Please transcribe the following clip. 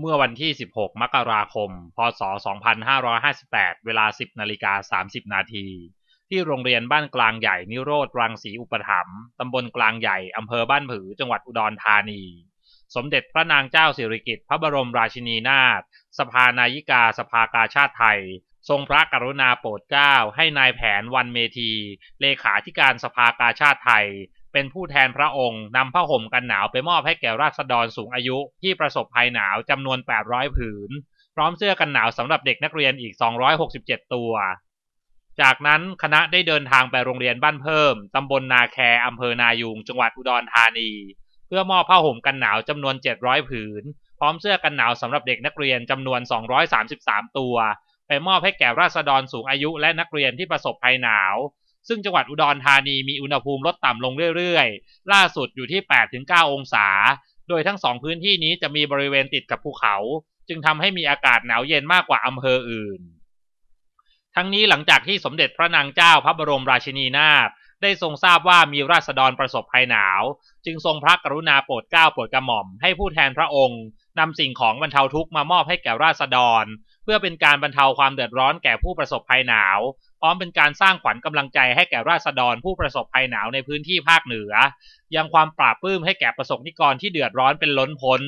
เมื่อวันที่ 16 มกราคม พศ 2558 เวลา 10 นาฬิกา 30 นาที ที่โรงเรียนบ้านกลางใหญ่นิโรธ รังสีอุปถัมภ์ ตำบลกลางใหญ่ อำเภอบ้านผือ จังหวัดอุดรธานี สมเด็จพระนางเจ้าสิริกิติ์พระบรมราชินีนาถ สภานายิกาสภากาชาติไทย ทรงพระกรุณาโปรดเกล้า ให้นายแผนวันเมธีเลขาธิการสภากาชาติไทยเป็นผู้แทนพระองค์นำผ้าห่มกันหนาวไปมอบให้แก่ราษฎรสูงอายุที่ประสบภัยหนาวจำนวน 800 ผืน พร้อมเสื้อกันหนาวสำหรับเด็กนักเรียนอีก 267 ตัว จากนั้นคณะได้เดินทางไปโรงเรียนบ้านเพิ่ม ตำบลนาแคอำเภอนายุง จังหวัดอุดรธานี เพื่อมอบผ้าห่มกันหนาวจำนวน 700 ผืน พร้อมเสื้อกันหนาวสำหรับเด็กนักเรียนจำนวน 233 ตัว ไปมอบให้แก่ราษฎรสูงอายุและนักเรียนที่ประสบภัยหนาวซึ่งจังหวัดอุดรธานีมีอุณหภูมิลดต่ำลงเรื่อยๆ ล่าสุดอยู่ที่ 8-9 องศา โดยทั้งสองพื้นที่นี้จะมีบริเวณติดกับภูเขา จึงทำให้มีอากาศหนาวเย็นมากกว่าอำเภออื่น ทั้งนี้หลังจากที่สมเด็จพระนางเจ้าพระบรมราชินีนาถได้ทรงทราบว่ามีราษฎรประสบภัยหนาว จึงทรงพระกรุณาโปรดเกล้าโปรดกระหม่อมให้ผู้แทนพระองค์นำสิ่งของบรรเทาทุกข์มามอบให้แก่ราษฎรพื่อเป็นการบรรเทาความเดือดร้อนแก่ผู้ประสบภัยหนาวพร้อมเป็นการสร้างขวัญกำลังใจให้แก่ราษฎรผู้ประสบภัยหนาวในพื้นที่ภาคเหนือ ยังความปราบปื้มให้แก่ประสบนิกรที่เดือดร้อนเป็นล้นพ้น